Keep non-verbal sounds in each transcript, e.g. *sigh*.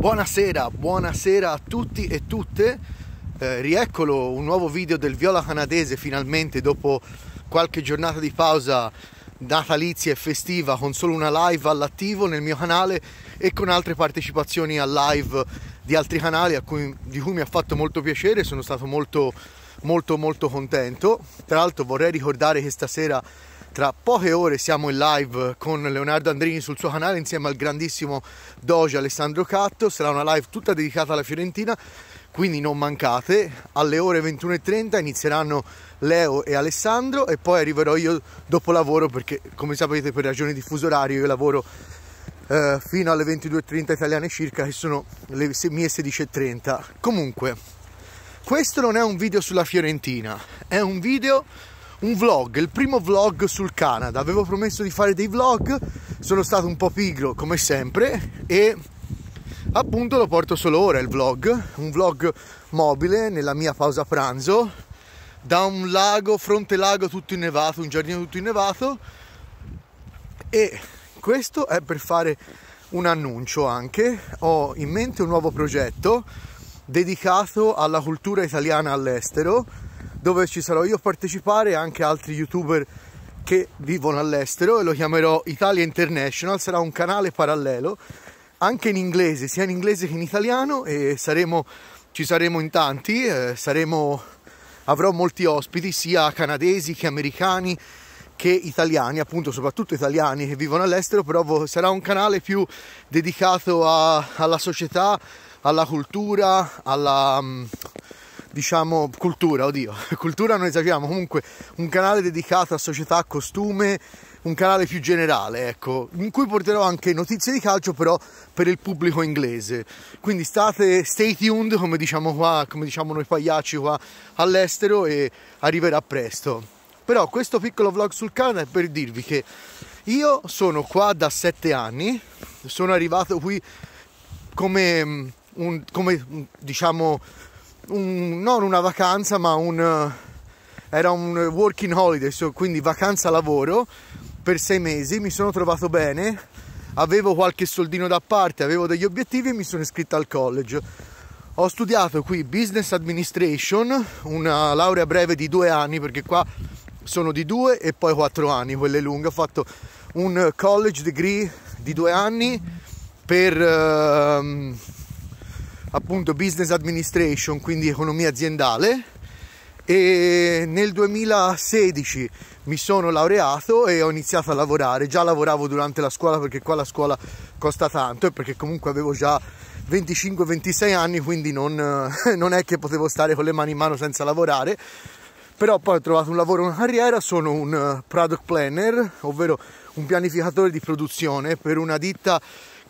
Buonasera, buonasera a tutti e tutte. Eh, rieccolo un nuovo video del viola canadese finalmente dopo qualche giornata di pausa natalizia e festiva con solo una live all'attivo nel mio canale e con altre partecipazioni a live di altri canali cui, di cui mi ha fatto molto piacere, sono stato molto molto molto contento. Tra l'altro vorrei ricordare che stasera tra poche ore siamo in live con Leonardo Andrini sul suo canale insieme al grandissimo Doge Alessandro Catto. Sarà una live tutta dedicata alla Fiorentina, quindi non mancate. Alle ore 21.30 inizieranno Leo e Alessandro e poi arriverò io dopo lavoro perché come sapete per ragioni di fuso orario io lavoro eh, fino alle 22.30 italiane circa che sono le mie 16.30. Comunque, questo non è un video sulla Fiorentina, è un video un vlog, il primo vlog sul Canada. Avevo promesso di fare dei vlog, sono stato un po' pigro come sempre e appunto lo porto solo ora il vlog, un vlog mobile nella mia pausa pranzo da un lago, fronte lago tutto innevato, un giardino tutto innevato e questo è per fare un annuncio anche, ho in mente un nuovo progetto dedicato alla cultura italiana all'estero dove ci sarò io a partecipare e anche altri youtuber che vivono all'estero e lo chiamerò Italia International, sarà un canale parallelo anche in inglese, sia in inglese che in italiano e saremo, ci saremo in tanti, eh, saremo, avrò molti ospiti sia canadesi che americani che italiani, appunto soprattutto italiani che vivono all'estero, però sarà un canale più dedicato a, alla società, alla cultura, alla, mm, diciamo cultura, oddio, *laughs* cultura non esageriamo, comunque un canale dedicato a società, costume, un canale più generale, ecco, in cui porterò anche notizie di calcio però per il pubblico inglese. Quindi state stay tuned, come diciamo qua, come diciamo noi pagliacci qua all'estero e arriverà presto. Però questo piccolo vlog sul canale è per dirvi che io sono qua da sette anni, sono arrivato qui come mm, un, come mm, diciamo un, non una vacanza ma un, eh, era un working holiday, quindi vacanza lavoro per sei mesi, mi sono trovato bene, avevo qualche soldino da parte, avevo degli obiettivi e mi sono iscritto al college. Ho studiato qui Business Administration, una laurea breve di due anni perché qua sono di due e poi quattro anni, quelle lunghe. Ho fatto un college degree di due anni per... Uh, appunto business administration, quindi economia aziendale e nel 2016 mi sono laureato e ho iniziato a lavorare, già lavoravo durante la scuola perché qua la scuola costa tanto e perché comunque avevo già 25-26 anni quindi non, eh, *laughs* non è che potevo stare con le mani in mano senza lavorare però poi ho trovato un lavoro, una carriera, sono un eh, product planner, ovvero un pianificatore di produzione per una ditta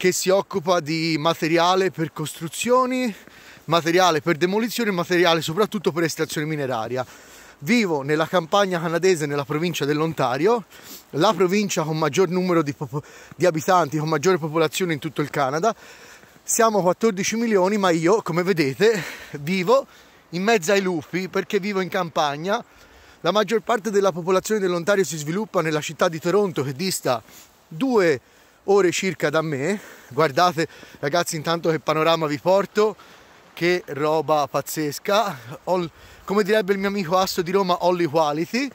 che si occupa di materiale per costruzioni, materiale per demolizione e materiale soprattutto per estrazione mineraria. Vivo nella campagna canadese nella provincia dell'Ontario, la provincia con maggior numero di, di abitanti, con maggiore popolazione in tutto il Canada. Siamo 14 milioni, ma io, come vedete, vivo in mezzo ai lupi perché vivo in campagna. La maggior parte della popolazione dell'Ontario si sviluppa nella città di Toronto che dista due ore circa da me. Guardate ragazzi intanto che panorama vi porto, che roba pazzesca. All, come direbbe il mio amico Asso di Roma, Holly Quality.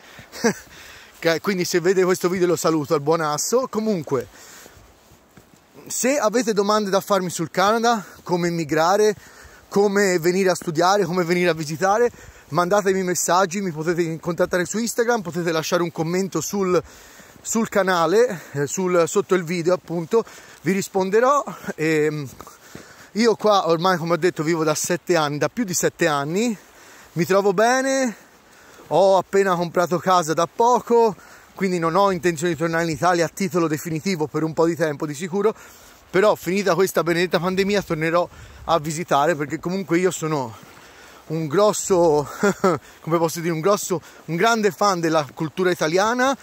*laughs* Quindi se vede questo video lo saluto al buon Asso. Comunque, se avete domande da farmi sul Canada, come immigrare, come venire a studiare, come venire a visitare, mandatemi messaggi, mi potete contattare su Instagram, potete lasciare un commento sul sul canale, eh, sul, sotto il video appunto, vi risponderò. E ehm, io qua ormai come ho detto vivo da 7 anni, da più di 7 anni, mi trovo bene, ho appena comprato casa da poco, quindi non ho intenzione di tornare in Italia a titolo definitivo per un po' di tempo di sicuro, però finita questa benedetta pandemia tornerò a visitare perché comunque io sono un grosso, *laughs* come posso dire, un grosso, un grande fan della cultura italiana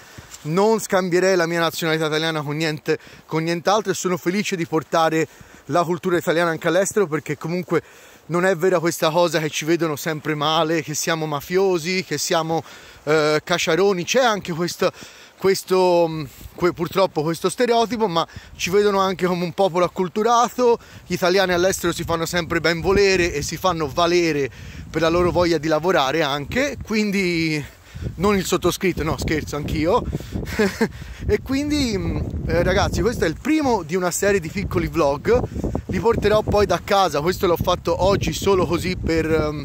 non scambierei la mia nazionalità italiana con, niente, con nient'altro e sono felice di portare la cultura italiana anche all'estero perché comunque non è vera questa cosa che ci vedono sempre male, che siamo mafiosi, che siamo eh, cacciaroni, c'è anche questo, questo, mm, purtroppo questo stereotipo, ma ci vedono anche come un popolo acculturato, gli italiani all'estero si fanno sempre ben volere e si fanno valere per la loro voglia di lavorare anche, quindi non il sottoscritto, no scherzo anch'io. *laughs* e quindi mm, eh, ragazzi questo è il primo di una serie di piccoli vlog, li porterò poi da casa, questo l'ho fatto oggi solo così per, mm,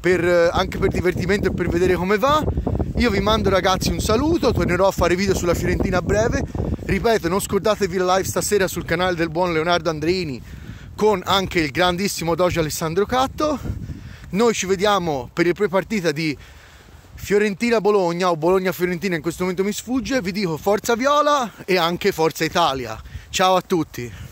per, eh, anche per divertimento e per vedere come va. Io vi mando ragazzi un saluto, tornerò a fare video sulla Fiorentina a breve. Ripeto, non scordatevi la live stasera sul canale del buon Leonardo Andrini con anche il grandissimo Doge Alessandro Catto. Noi ci vediamo per il pre-partita di Fiorentina-Bologna o Bologna-Fiorentina in questo momento mi sfugge, vi dico forza Viola e anche forza Italia. Ciao a tutti!